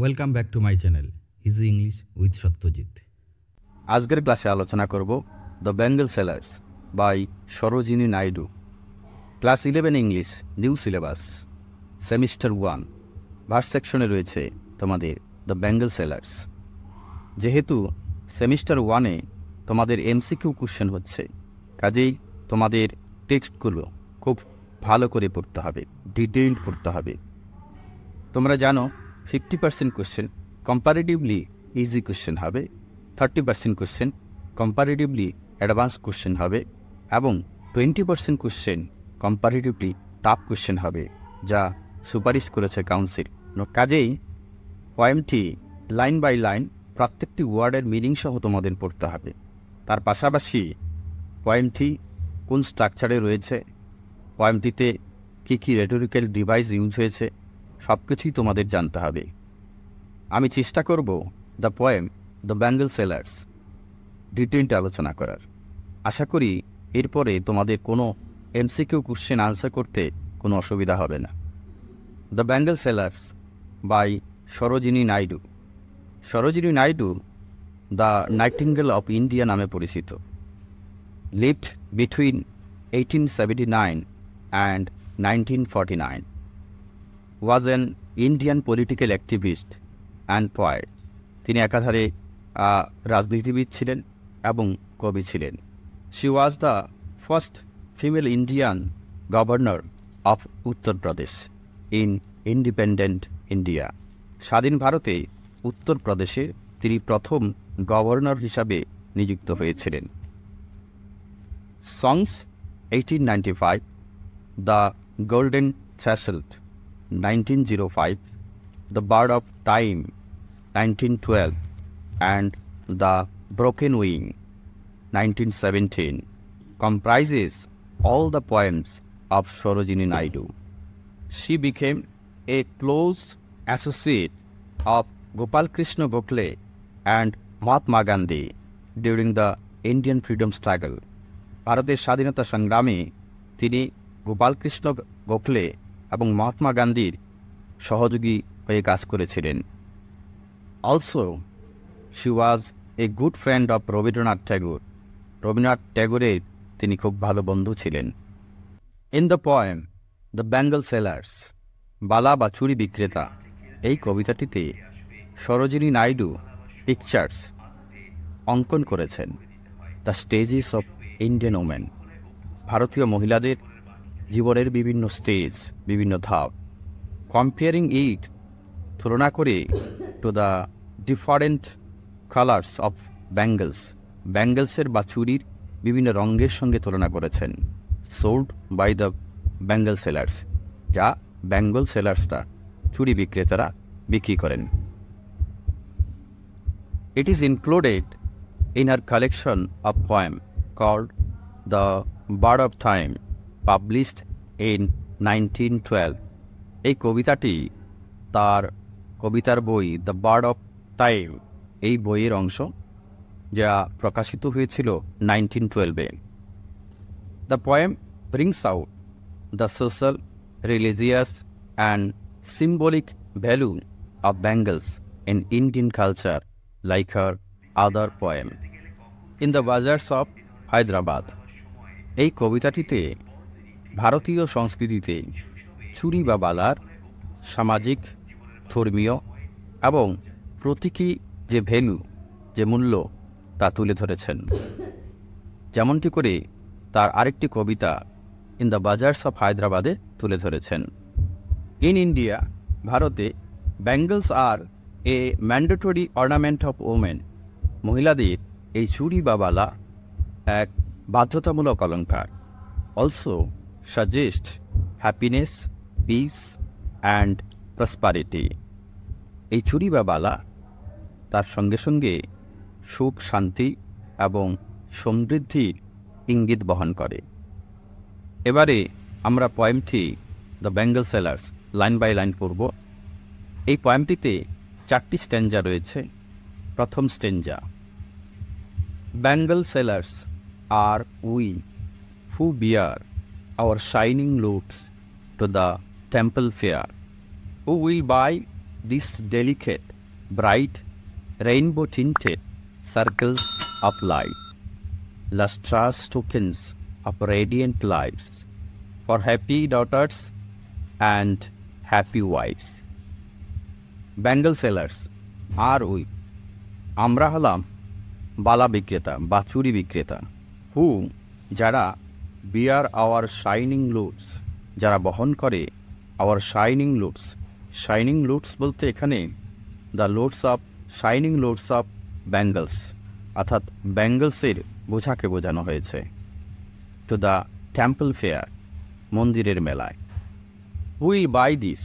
Welcome back to my channel easy English with Satyajit আজকের ক্লাসে আলোচনা করব the bangle sellers by Sarojini Naidu class eleven English new syllabus semester one verse সেকশনে রয়েছে তোমাদের দ্য বেঙ্গল সেলার্স যেহেতু সেমিস্টার ওয়ানে তোমাদের এমসিকিউ কোশ্চেন হচ্ছে কাজেই তোমাদের টেক্সটগুলো খুব ভালো করে পড়তে হবে ডিটেইলড পড়তে হবে তোমরা জানো fifty percent question comparatively easy question হবে thirty percent question comparatively advance question হবে এবং twenty percent question comparatively tough question হবে যা সুপারিশ করেছে কাউন্সিল কাজেই পয়েমটি লাইন বাই লাইন প্রত্যেকটি ওয়ার্ডের মিনিং সহ তোমাদের পড়তে হবে তার পাশাপাশি পয়েমটি কোন স্ট্রাকচারে রয়েছে পয়েমটিতে কী কী রেটোরিক্যাল ডিভাইস ইউজ হয়েছে সব কিছুই তোমাদের জানতে হবে আমি চেষ্টা করব the poem the bangle sellers ডিটেন্ট আলোচনা করার আশা করি এরপরে তোমাদের কোনো এমসিকিউ কোশ্চেন আনসার করতে কোনো অসুবিধা হবে না the bangle sellers by Sarojini Naidu Sarojini Naidu the nightingale of India নামে পরিচিত lived between eighteen seventy nine and nineteen forty nine was an Indian political activist and poet তিনি একাধারে রাজনীতিবিদ ছিলেন এবং কবি ছিলেন she was the first female Indian governor of Uttar Pradesh in independent India স্বাধীন ভারতে উত্তরপ্রদেশে তিনি প্রথম গভর্নর হিসাবে নিযুক্ত হয়েছিলেন সংস eighteen ninety five the golden threshold 1905, The Bird of Time, 1912, and The Broken Wing, 1917, comprises all the poems of Sarojini Naidu. She became a close associate of Gopal Krishna Gokhale and Mahatma Gandhi during the Indian freedom struggle ভারতের স্বাধীনতা সংগ্রামে তিনি গোপালকৃষ্ণ গোখলে এবং মহাত্মা গান্ধীর সহযোগী হয়ে কাজ করেছিলেন also she was a good friend of Rabindranath Tagore Rabindranath ট্যাগোরের তিনি খুব ভালো বন্ধু ছিলেন in the poem the bangle sellers বালা বা চুরি বিক্রেতা এই কবিতাটিতে সরোজিনী নাইডু পিকচার্স অঙ্কন করেছেন the stages of Indian women ভারতীয় মহিলাদের জীবনের বিভিন্ন স্টেজ বিভিন্ন ধাপ কম্পেয়ারিং ইট তুলনা করে to the different colours of bangles ব্যাঙ্গেলসের বা চুরির বিভিন্ন রঙের সঙ্গে তুলনা করেছেন sold by the bangle sellers যা ব্যাঙ্গল সেলার্সরা চুরি বিক্রেতারা বিক্রি করেন it is included in her collection of poem called the bird of time published in nineteen twelve এই কবিতাটি তার কবিতার বই দ্য বার্ড অফ টাইম এই বইয়ের অংশ যা প্রকাশিত হয়েছিল নাইনটিন টুয়েলভে the poem brings out the social religious and symbolic value of bangles in Indian culture like her other poem in the Bazaars of Hyderabad এই কবিতাটিতে ভারতীয় সংস্কৃতিতে ছুরি বা বালার সামাজিক ধর্মীয় এবং প্রতীকী যে ভ্যালু যে মূল্য তা তুলে ধরেছেন যেমনটি করে তার আরেকটি কবিতা ইন দ্য বাজার্স অফ হায়দ্রাবাদে তুলে ধরেছেন ইন ইন্ডিয়া ভারতে bangles are a mandatory ornament of women মহিলাদের এই চুরি বা বালা এক বাধ্যতামূলক অলঙ্কার also suggest happiness, peace, and prosperity. এই চুরি বা বালা তার সঙ্গে সঙ্গে সুখ শান্তি এবং সমৃদ্ধি ইঙ্গিত বহন করে এবারে আমরা পয়েমটি the bangle sellers line by line পড়ব এই পয়েমটিতে চারটি স্টেঞ্জা রয়েছে প্রথম stanza bangle sellers are we who bear our shining loots to the temple fair, who will buy these delicate, bright, rainbow tinted circles of light, lustrous tokens of radiant lives, for happy daughters and happy wives. Bangle sellers are we. আমরা হলাম বালা বিক্রেতা বা চুরি বিক্রেতা হু যারা বিয়ার hour shining loots যারা বহন করে our shining loads shining loads বলতে এখানে the loads of shining loads of bangles অর্থাৎ ব্যাঙ্গলসের বোঝাকে বোঝানো হয়েছে টু দ্য টেম্পল ফেয়ার মন্দিরের মেলায় উইল বাই দিস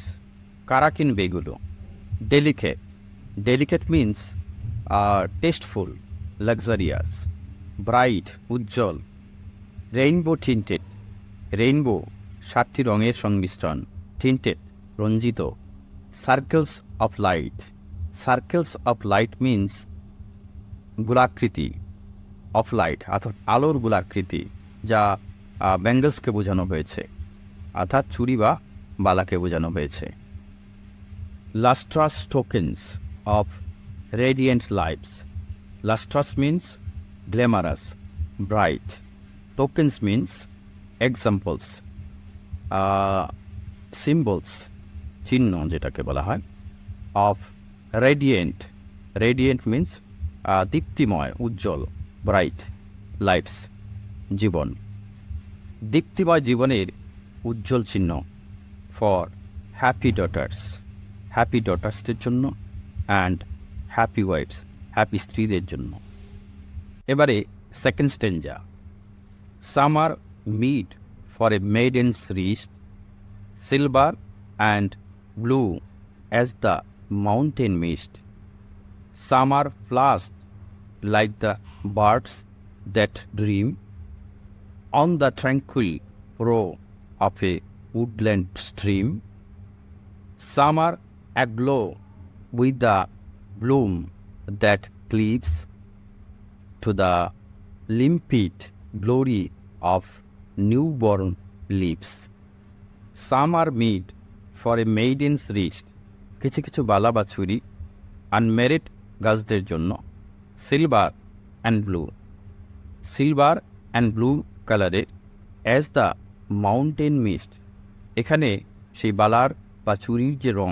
কারা কিনবে এগুলো delicate delicate means tasteful luxurious bright উজ্জ্বল রেইনবো টিন্টেড রেইনবো সাতটি রঙের সংমিশ্রণ টিন্টেড রঞ্জিত circles of light circles of light means গোলাকৃতি অফ লাইট অর্থাৎ আলোর গোলাকৃতি যা ব্যাঙ্গলসকে বোঝানো হয়েছে অর্থাৎ চুরি বা বালাকে বোঝানো হয়েছে lustrous tokens of radiant lives lustrous means glamorous bright tokens means examples symbols চিহ্ন যেটাকে বলা হয় অফ রেডিয়েন্ট রেডিয়েন্ট মিন্স দীপ্তিময় উজ্জ্বল ব্রাইট লাইফস জীবন দীপ্তিময় জীবনের উজ্জ্বল চিহ্ন ফর হ্যাপি ডটার্স হ্যাপি ডটার্সদের জন্য অ্যান্ড হ্যাপি ওয়াইফস হ্যাপি স্ত্রীদের জন্য এবারে second stanza Some are meet for a maiden's wrist, silver and blue as the mountain mist. Some are flushed like the birds that dream on the tranquil row of a woodland stream. Some are aglow with the bloom that cleaves to the limpid glory of newborn lips. Some are made for a maiden's wrist, কিছু কিছু বালা বা ছুরি unmarried গাছদের জন্য silver and blue silver and blue কালারের as the mountain mist এখানে সেই বালার বা চুরির যে রং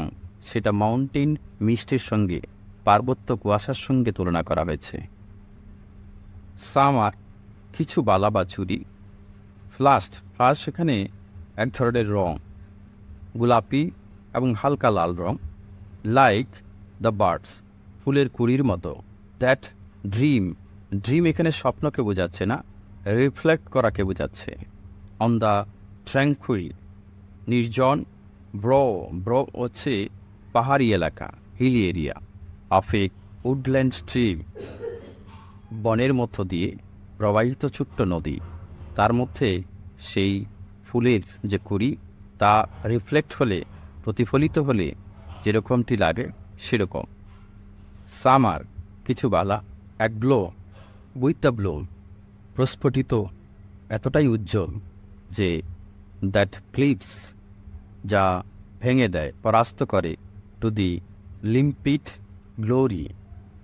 সেটা মাউন্টেন মিস্টের সঙ্গে পার্বত্য কুয়াশার সঙ্গে তুলনা করা হয়েছে সাম আর কিছু বালা বা চুরি ফ্লাস্ট ফ্লাস্ট সেখানে এক ধরনের রং গোলাপি এবং হালকা লাল রং লাইক দ্য বার্ডস ফুলের কুড়ির মতো দ্যাট ড্রিম ড্রিম এখানে স্বপ্নকে বোঝাচ্ছে না রিফ্লেক্ট করাকে বোঝাচ্ছে অন দ্য ট্র্যাঙ্কুইল নির্জন ব্র ব্র হচ্ছে পাহাড়ি এলাকা হিল এরিয়া আফেক উডল্যান্ড স্ট্রিম বনের মধ্য দিয়ে প্রবাহিত ছোট্ট নদী তার মধ্যে সেই ফুলের যে কুড়ি তা রিফ্লেক্ট হলে প্রতিফলিত হলে যেরকমটি লাগে সেরকম সামার কিছু বালা এক ব্লো উইথ দ্য ব্লো প্রস্ফুটিত এতটাই উজ্জ্বল যে দ্যাট ক্লিপস যা ভেঙে দেয় পরাস্ত করে টু দি লিম্পিট গ্লোরি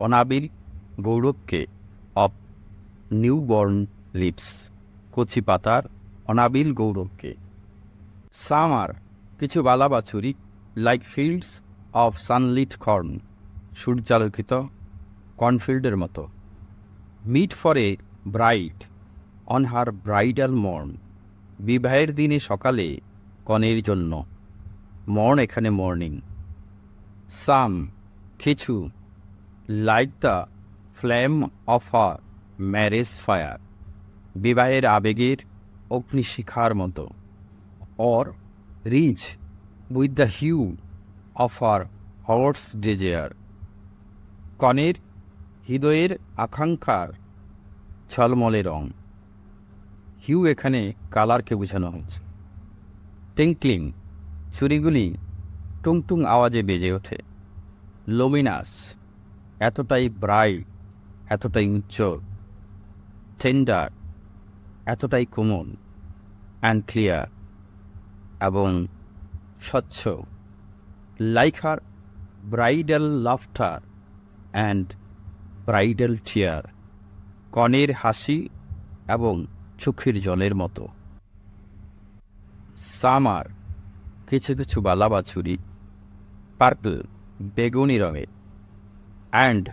অনাবিল গৌরবকে অপ নিউবর্ন লিপস কচি পাতার অনাবিল গৌরবকে সামার কিছু বালাবাছুরি like fields of sunlit corn সূর্যালোকিত কর্নফিল্ডের মতো meet for a bright on her bridal morn বিবাহের দিনে সকালে কনের জন্য মর্ন এখানে মর্নিং সাম কিছু like the flame of her marriage fire বিবাহের আবেগের অগ্নিশিখার মতো or rich with the hue of her heart's desire কনের হৃদয়ের আকাঙ্ক্ষার ছলমলে রং হিউ এখানে কালারকে বোঝানো হয়েছে টিঙ্কলিং চুরিগুলি টুংটুং আওয়াজে বেজে ওঠে লোমিনাস এতটাই ব্রাইট এতটাই উজ্জ্বল টেন্ডার এতটাই কোমল অ্যান্ড ক্লিয়ার এবং স্বচ্ছ like her bridal laughter and bridal tear কনের হাসি এবং চোখের জলের মতো সামার কিছু কিছু বালা বাছুরি পার্পল বেগুনি রঙের অ্যান্ড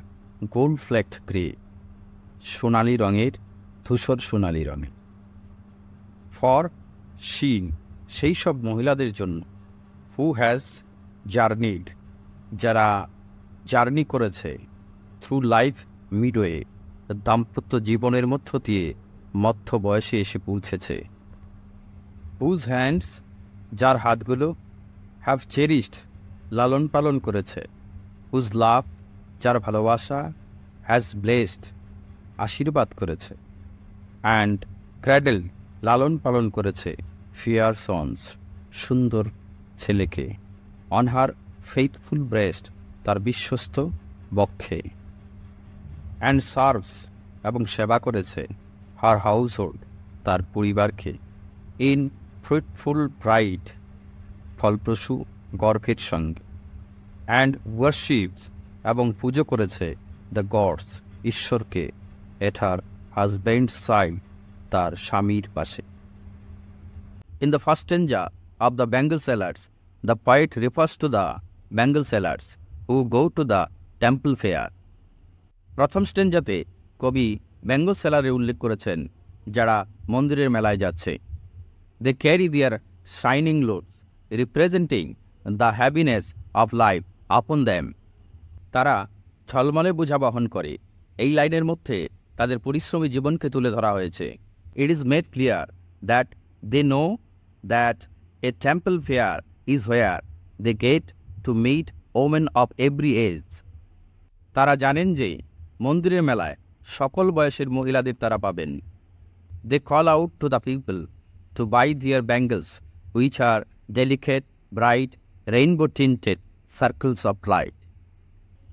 গোল্ড ফ্ল্যাক্ট গ্রে সোনালি রঙের ধূসর সোনালি রঙে ফর শিন সেই সব মহিলাদের জন্য হু হ্যাজ জার্নিড যারা জার্নি করেছে থ্রু লাইফ মিডওয়ে দাম্পত্য জীবনের মধ্য দিয়ে মধ্য বয়সে এসে পৌঁছেছে হুজ হ্যান্ডস যার হাতগুলো হ্যাভ চেরিস্ট লালন পালন করেছে হুজ লাভ যার ভালোবাসা হ্যাজ ব্লেসড আশীর্বাদ করেছে অ্যান্ড ক্র্যাডেল লালন পালন করেছে ফিয়ার সন্স সুন্দর ছেলেকে অন হার ফেইথফুল ব্রেস্ট তার বিশ্বস্ত বক্ষে অ্যান্ড সার্ভস এবং সেবা করেছে হার হাউস হোল্ড তার পরিবারকে ইন ফ্রুটফুল ব্রাইট ফলপ্রসূ গর্ভের সঙ্গে অ্যান্ড ওয়ার্শিপস এবং পুজো করেছে দ্য গডস ঈশ্বরকে এঠার হাজব্যান্ড সাইড তার স্বামীর পাশে in the first stanza of the bangle sellers the poet refers to the bangle sellers who go to the temple fair প্রথম স্টেঞ্জাতে কবি বেঙ্গল সেলারে উল্লেখ করেছেন যারা মন্দিরের মেলায় যাচ্ছে they carry their shining load representing the happiness of life upon them তারা ছলমলে বোঝা বহন করে এই লাইনের মধ্যে তাদের পরিশ্রমী জীবনকে তুলে ধরা হয়েছে it is made clear that they know that a temple fair is where they get to meet women of every age তারা জানেন যে মন্দিরের মেলায় সকল বয়সের মহিলাদের তারা পাবেন they call out to the people to buy their bangles which are delicate bright rainbow tinted circles of light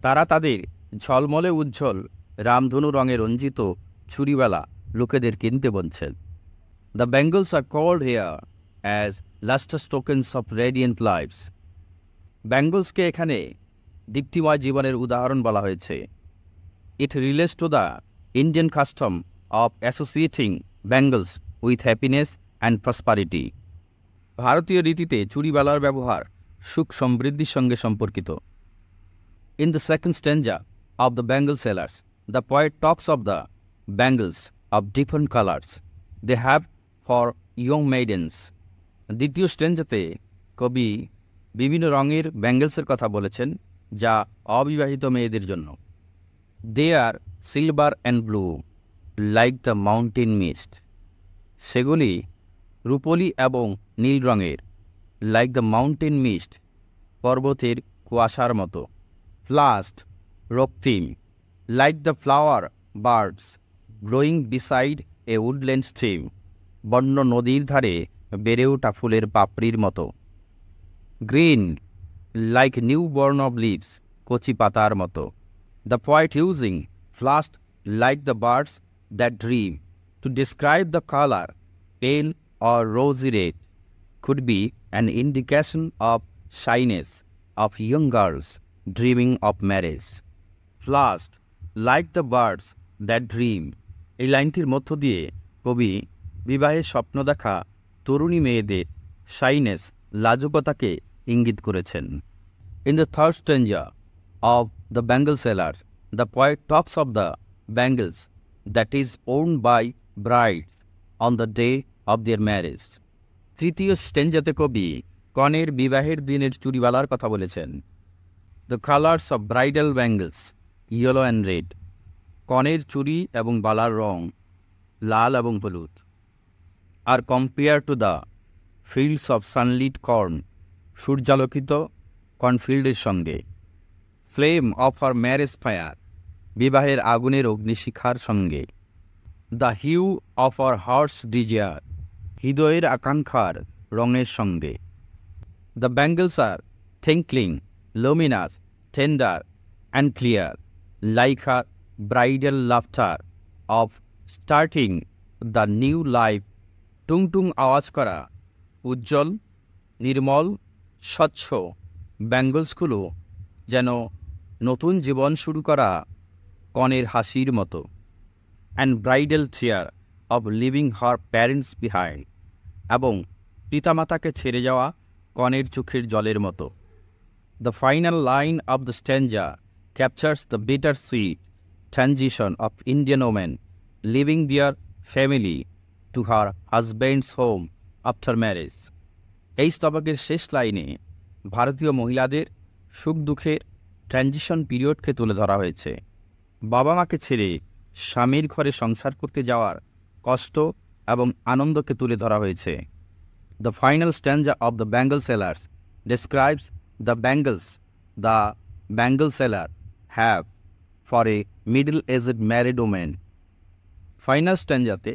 তারা তাদের ঝলমলে উজ্জ্বল রামধনু রঙে রঞ্জিত ছুরিওয়ালা লোকেদের কিনতে বলছেন the bangles are called here as lustrous tokens of radiant lives বেঙ্গলসকে এখানে দীপ্তিময় জীবনের উদাহরণ বলা হয়েছে it relates to the Indian custom of associating bangles with happiness and prosperity ভারতীয় রীতিতে চুরিবালার ব্যবহার সুখ সমৃদ্ধির সঙ্গে সম্পর্কিত in the second stanza of the bangle sellers The poet talks of the bangles of different colors they have for young maidens. দ্বিতীয় স্টেঞ্জাতে কবি বিভিন্ন রঙের ব্যাঙ্গেলসের কথা বলেছেন যা অবিবাহিত মেয়েদের জন্য they are silver and blue like the mountain mist সেগুলি রূপলি এবং নীল রঙের লাইক দ্য মাউন্টেন মিস্ট পর্বতের কুয়াশার মতো ফ্লাস্ট রক্তিম like the flower birds growing beside a woodland stream বন্য নদীর ধারে বেড়ে ওঠা ফুলের পাপড়ির মতো green like new born of leaves কচি পাতার মতো the poet using flushed like the birds that dream to describe the colour or or red red could be an indication of shyness of young girls dreaming of marriage. Last, like the birds that dream এই লাইনটির মধ্য দিয়ে কবি বিবাহের স্বপ্ন দেখা তরুণী মেয়েদের শাইনেস লাজুকতাকে ইঙ্গিত করেছেন in the third stanza of the bangle seller the poet talks of the bangles that is worn by brides on the day of their marriage তৃতীয় স্টেঞ্জাতে কবি কনের বিবাহের দিনের চুরিওয়ালার কথা বলেছেন the colours of bridal bangles yellow and red কনের চুরি এবং বালার রং লাল এবং হলুদ আর compare to the fields of sunlit corn সূর্যালোকিত কর্নফিল্ডের সঙ্গে flame of her marriage fire বিবাহের আগুনের অগ্নিশিখার সঙ্গে the hue of her heart's desire হৃদয়ের আকাঙ্ক্ষার রঙের সঙ্গে the bangles are tinkling luminous tender and clear like a bridal laughter of starting the new life টুংটুং আওয়াজ করা উজ্জ্বল নির্মল স্বচ্ছ ব্যাঙ্গলসগুলো যেন নতুন জীবন শুরু করা কনের হাসির মতো and bridal tear of leaving her parents behind এবং পিতামাতাকে ছেড়ে যাওয়া কনের চোখের জলের মতো the final line of the stanza captures the bittersweet transition of Indian women leaving their family to her husband's home after marriage. এই স্তবকের শেষ লাইনে ভারতীয় মহিলাদের সুখ দুঃখের ট্রানজিশন পিরিয়ডকে তুলে ধরা হয়েছে বাবা মাকে ছেড়ে স্বামীর ঘরে সংসার করতে যাওয়ার কষ্ট এবং আনন্দকে তুলে ধরা হয়েছে the final stanza of the bangle sellers describes the bangles the bangle seller have for a middle-aged married woman. Final স্ট্যান্ডাতে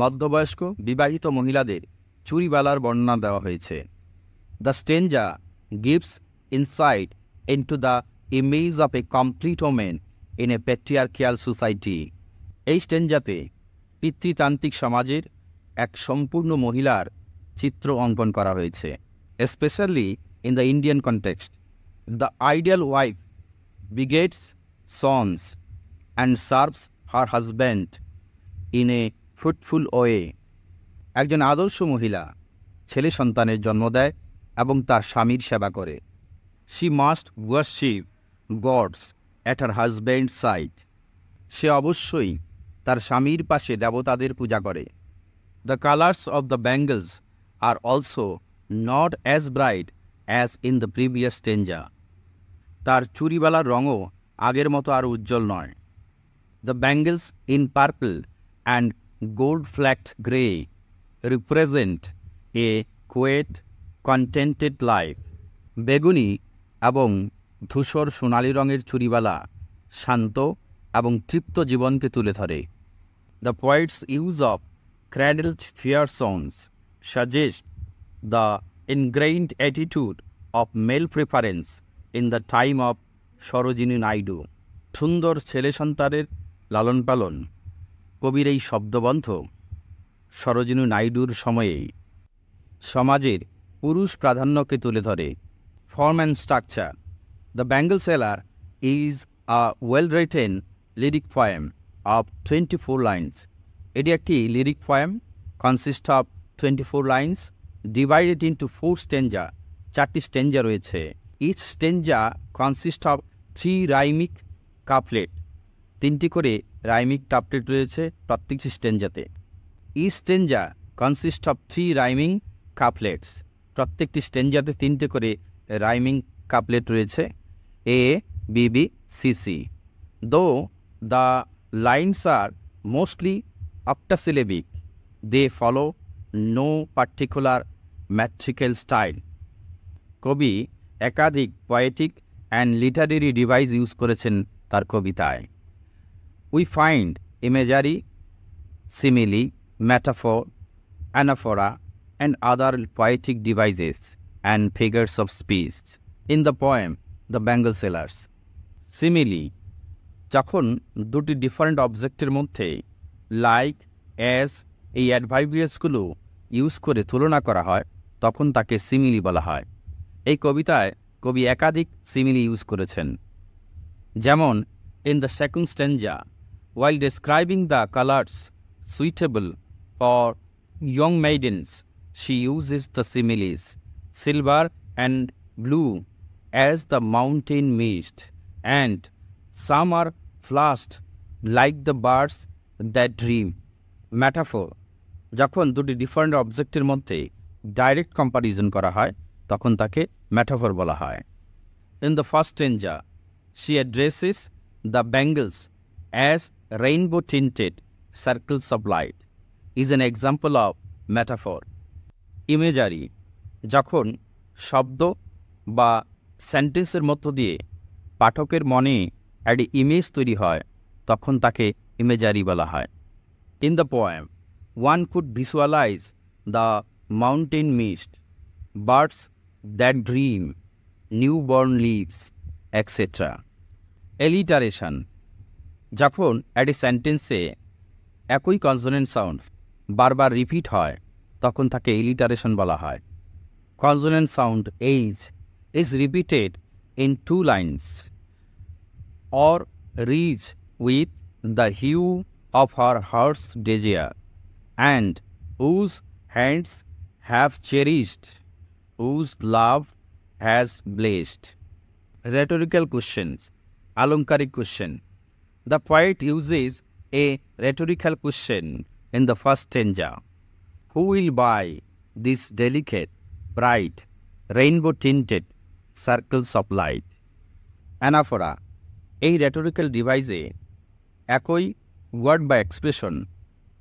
মধ্যবয়স্ক বিবাহিত মহিলাদের চুরিবালার বর্ণনা দেওয়া হয়েছে the stanza gives insight to the image of a complete woman in a patriarchal society এই স্টেঞ্জাতে পিতৃতান্ত্রিক সমাজের এক সম্পূর্ণ মহিলার চিত্র অঙ্কন করা হয়েছে specially in the Indian context the ideal wife begets sons and serves her husband in a fruitful way. একজন আদর্শ মহিলা ছেলে সন্তানের জন্ম দেয় এবং তার স্বামীর সেবা করে she must worship gods at her husband side সে অবশ্যই তার স্বামীর পাশে দেবতাদের পূজা করে the colours of the bangles are also not as bright as in the previous stanza তার চুরিবালার রঙও আগের মতো আর উজ্জ্বল নয় the bangles in purple and gold flecked grey represent a quiet contented life বেগুনি এবং ধূসর সোনালি রঙের চুরিওয়ালা শান্ত এবং তৃপ্ত জীবনকে তুলে ধরে the poet's use of cradles fair sons suggest the ingrained attitude of male preference in the time of Sarojini Naidu সুন্দর ছেলে সন্তানের লালন পালন কবির এই শব্দবন্ধ সরোজিনী নাইডুর সময়েই সমাজের পুরুষ প্রাধান্যকে তুলে ধরে form and structure the bangle seller is a well written lyric poem of twenty four lines এটি একটি lyric poem consist of twenty four lines divided into four stanza চারটি স্টেঞ্জা রয়েছে each stanza consist of three rhymic couplet তিনটি করে rhymic couplet রয়েছে প্রত্যেকটি স্টেঞ্জাতে each stanza consist of three rhyming couplets প্রত্যেকটি স্টেঞ্জাতে তিনটে করে রাইমিং কাপলেট রয়েছে A B B C C দো the lines are mostly octosyllabic they follow no particular metrical style কবি একাধিক poetic and literary device use করেছেন তার কবিতায় we find imagery simile metaphor anaphora and other poetic devices and figures of speech in the poem the bangle sellers simile যখন দুটি different অবজেক্টের মধ্যে like as এই অ্যাডভাইভিয়াসগুলো ইউজ করে তুলনা করা হয় তখন তাকে সিমিলি বলা হয় এই কবিতায় কবি একাধিক সিমিলি ইউজ করেছেন যেমন in the second stanza while describing the colours suitable for young maidens she uses the similes silver and blue as the mountain mist and some are flushed like the birds the dream metaphor যখন দুটি different অবজেক্টের মধ্যে direct comparison করা হয় তখন তাকে metaphor বলা হয় in the first stanza she addresses the bangles as rainbow tinted circles of light is an example of metaphor imagery যখন শব্দ বা সেন্টেন্সের মধ্য দিয়ে পাঠকের মনে একটি ইমেজ তৈরি হয় তখন তাকে ইমেজারি বলা হয় in the poem one could visualize the mountain mist birds that dream newborn leaves etcetera alliteration যখন একটি সেন্টেন্সে একই কনজোনেন্ট সাউন্ড বারবার রিপিট হয় তখন তাকে এলিটারেশন বলা হয় consonant sound H is repeated in two lines or rich with the hue of her heart's desire and whose hands have cherished whose love has blessed rhetorical question আলংকারিক question the poet uses a rhetorical question in the first stanza who will buy these delicate bright rainbow tinted circles of light anaphora এই rhetorical ডিভাইসে একই word বা expression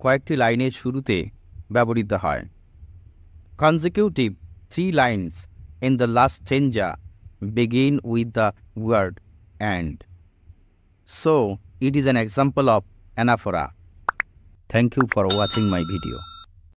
কয়েকটি লাইনের শুরুতে ব্যবহৃত হয় consecutive three lines in the last stanza begin with the word and. So, it is an example of anaphora. Thank you for watching my video.